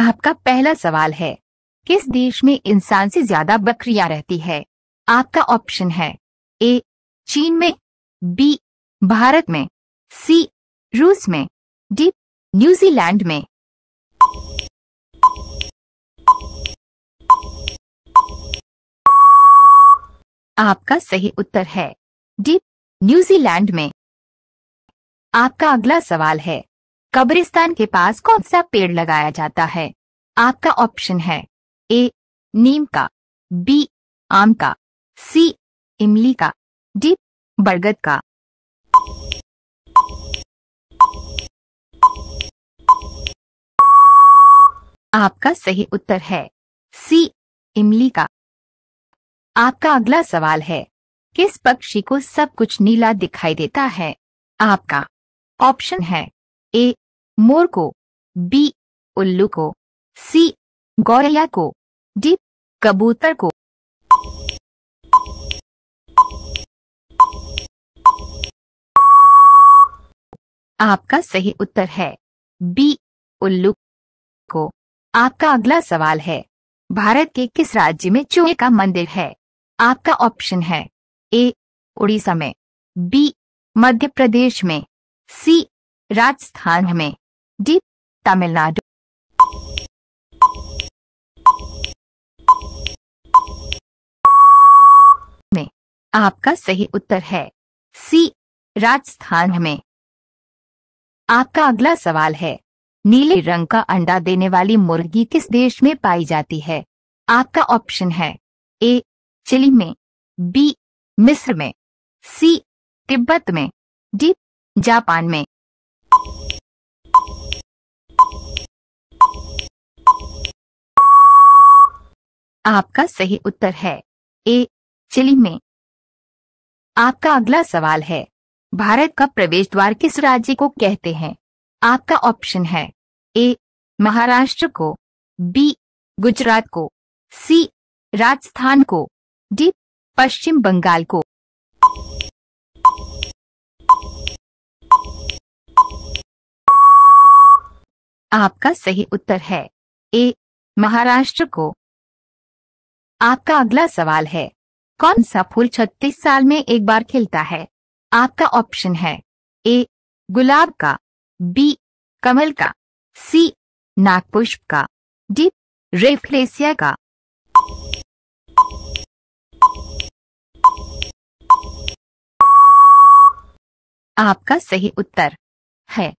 आपका पहला सवाल है किस देश में इंसान से ज्यादा बकरियां रहती है आपका ऑप्शन है ए चीन में बी भारत में सी रूस में डी न्यूजीलैंड में आपका सही उत्तर है डी न्यूजीलैंड में आपका अगला सवाल है कब्रिस्तान के पास कौन सा पेड़ लगाया जाता है आपका ऑप्शन है ए नीम का बी आम का सी इमली का डी बरगद का आपका सही उत्तर है सी इमली का आपका अगला सवाल है किस पक्षी को सब कुछ नीला दिखाई देता है आपका ऑप्शन है ए मोर को बी उल्लू को सी गौरैया को डी कबूतर को आपका सही उत्तर है बी उल्लू को आपका अगला सवाल है भारत के किस राज्य में चूहे का मंदिर है आपका ऑप्शन है ए उड़ीसा में बी मध्य प्रदेश में सी राजस्थान में D. Tamil Nadu में आपका सही उत्तर है सी राजस्थान में आपका अगला सवाल है नीले रंग का अंडा देने वाली मुर्गी किस देश में पाई जाती है आपका ऑप्शन है ए चिली में बी मिस्र में सी तिब्बत में डी जापान में आपका सही उत्तर है ए चिली में आपका अगला सवाल है भारत का प्रवेश द्वार किस राज्य को कहते हैं आपका ऑप्शन है ए महाराष्ट्र को बी गुजरात को सी राजस्थान को डी पश्चिम बंगाल को आपका सही उत्तर है ए महाराष्ट्र को आपका अगला सवाल है कौन सा फूल छत्तीस साल में एक बार खिलता है आपका ऑप्शन है ए गुलाब का बी कमल का सी नागपुष्प का डी रेफ्लेसिया का आपका सही उत्तर है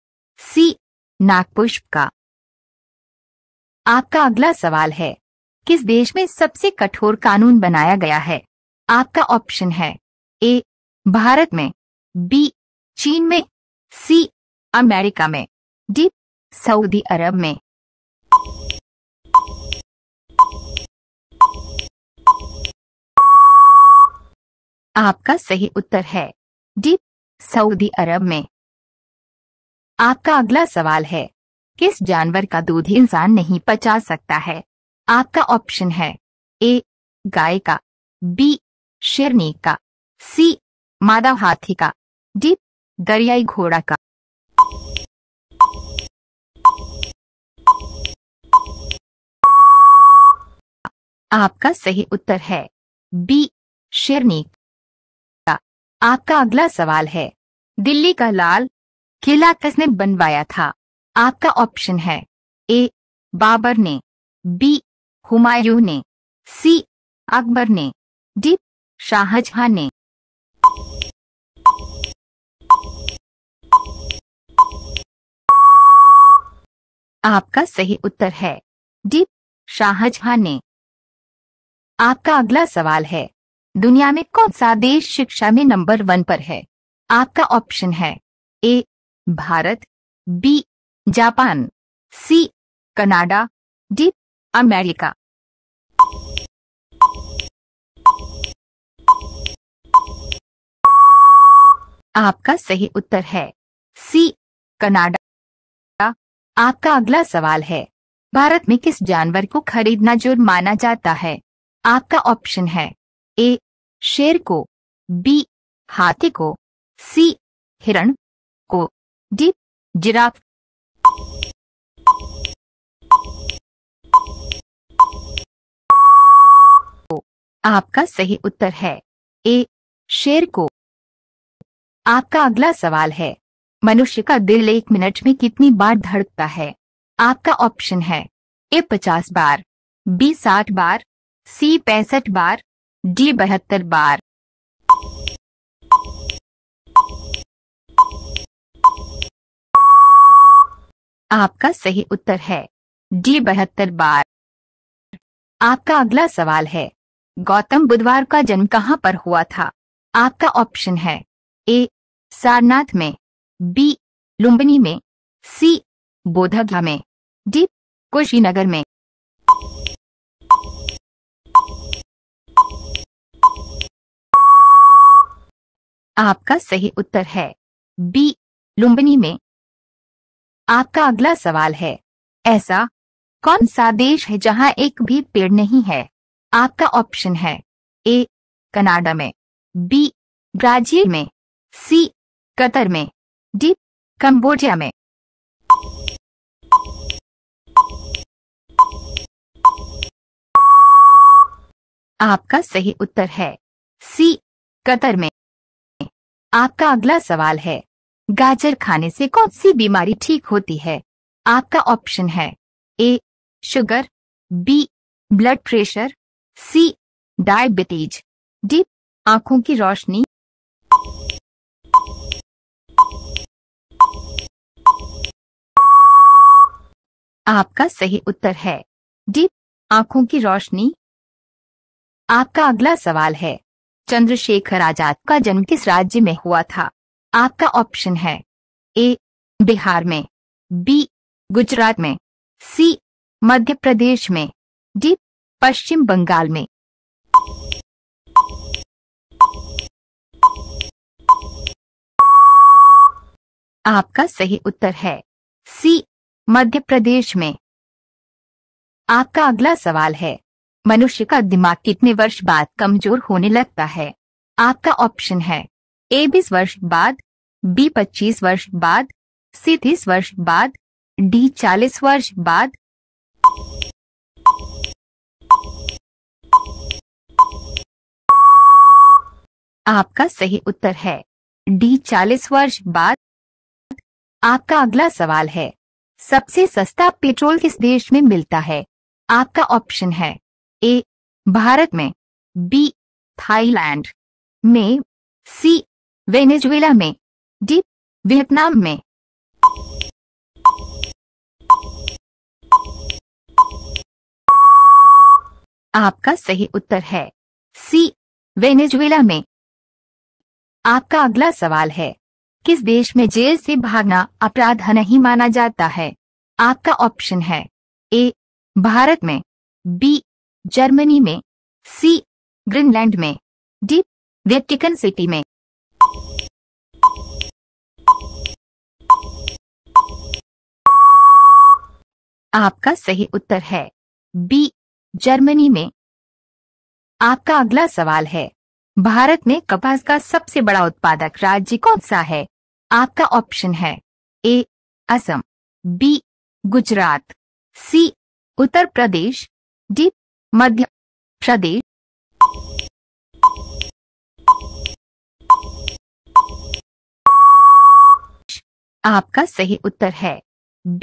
सी नागपुष्प का आपका अगला सवाल है किस देश में सबसे कठोर कानून बनाया गया है आपका ऑप्शन है ए भारत में बी चीन में सी अमेरिका में डी सऊदी अरब में आपका सही उत्तर है डी सऊदी अरब में आपका अगला सवाल है किस जानवर का दूध इंसान नहीं पचा सकता है आपका ऑप्शन है ए गाय का बी शेरनी का सी मादा हाथी का डी दरियाई घोड़ा का आपका सही उत्तर है बी शेरनी का आपका अगला सवाल है दिल्ली का लाल किला किसने बनवाया था आपका ऑप्शन है ए बाबर ने बी हुमायूं ने सी अकबर ने डी शाहजहां ने आपका सही उत्तर है डी शाहजहां ने आपका अगला सवाल है दुनिया में कौन सा देश शिक्षा में नंबर वन पर है आपका ऑप्शन है A Bharat B Japan C Canada D America आपका सही उत्तर है सी कनाडा आपका अगला सवाल है भारत में किस जानवर को खरीदना जुर्म माना जाता है आपका ऑप्शन है ए शेर को बी हाथी को सी हिरण को डी जिराफ आपका सही उत्तर है ए शेर को आपका अगला सवाल है मनुष्य का दिल एक मिनट में कितनी बार धड़कता है आपका ऑप्शन है ए पचास बार बी साठ बार सी पैंसठ बार डी बहत्तर बार आपका सही उत्तर है डी बहत्तर बार आपका अगला सवाल है गौतम बुधवार का जन्म कहाँ पर हुआ था आपका ऑप्शन है ए सारनाथ में बी लुम्बिनी में सी बोधगया में डी कुशीनगर में आपका सही उत्तर है बी लुम्बिनी में आपका अगला सवाल है ऐसा कौन सा देश है जहां एक भी पेड़ नहीं है आपका ऑप्शन है ए कनाडा में बी ब्राजील में सी कतर में डी कंबोडिया में आपका सही उत्तर है सी कतर में आपका अगला सवाल है गाजर खाने से कौन सी बीमारी ठीक होती है आपका ऑप्शन है A sugar B blood pressure C diabetes D आंखों की रोशनी आपका सही उत्तर है डी आंखों की रोशनी आपका अगला सवाल है चंद्रशेखर आजाद का जन्म किस राज्य में हुआ था आपका ऑप्शन है ए बिहार में बी गुजरात में सी मध्य प्रदेश में डी पश्चिम बंगाल में आपका सही उत्तर है सी मध्य प्रदेश में आपका अगला सवाल है मनुष्य का दिमाग कितने वर्ष बाद कमजोर होने लगता है आपका ऑप्शन है ए बीस वर्ष बाद बी पच्चीस वर्ष बाद सी तीस वर्ष बाद डी चालीस वर्ष बाद आपका सही उत्तर है डी चालीस वर्ष बाद आपका अगला सवाल है सबसे सस्ता पेट्रोल किस देश में मिलता है आपका ऑप्शन है ए भारत में बी थाईलैंड में सी वेनेजुएला में डी वियतनाम में आपका सही उत्तर है सी वेनेजुएला में आपका अगला सवाल है किस देश में जेल से भागना अपराध नहीं माना जाता है आपका ऑप्शन है ए भारत में बी जर्मनी में सी ग्रीनलैंड में डी वेटिकन सिटी में आपका सही उत्तर है बी जर्मनी में आपका अगला सवाल है भारत में कपास का सबसे बड़ा उत्पादक राज्य कौन सा है आपका ऑप्शन है A Assam B Gujarat C Uttar Pradesh D Madhya Pradesh आपका सही उत्तर है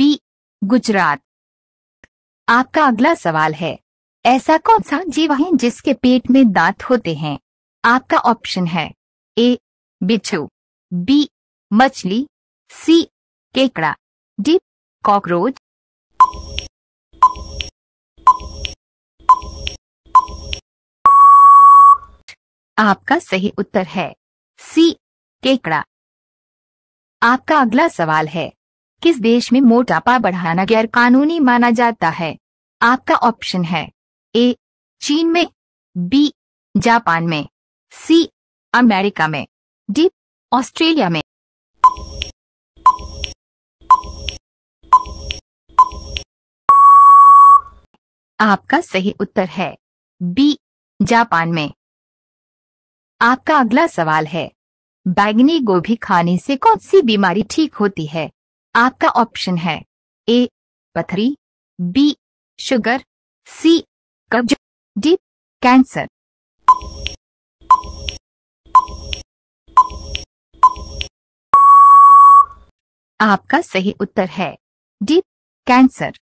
बी गुजरात आपका अगला सवाल है ऐसा कौन सा जीव है जिसके पेट में दांत होते हैं आपका ऑप्शन है ए बिच्छू बी मछली सी केकड़ा डी कॉकरोच आपका सही उत्तर है सी केकड़ा आपका अगला सवाल है किस देश में मोटापा बढ़ाना गैर कानूनी माना जाता है आपका ऑप्शन है ए चीन में बी जापान में सी अमेरिका में डी ऑस्ट्रेलिया में आपका सही उत्तर है बी जापान में आपका अगला सवाल है बैगनी गोभी खाने से कौन सी बीमारी ठीक होती है आपका ऑप्शन है ए पथरी बी शुगर सी कब्ज डी कैंसर आपका सही उत्तर है डी कैंसर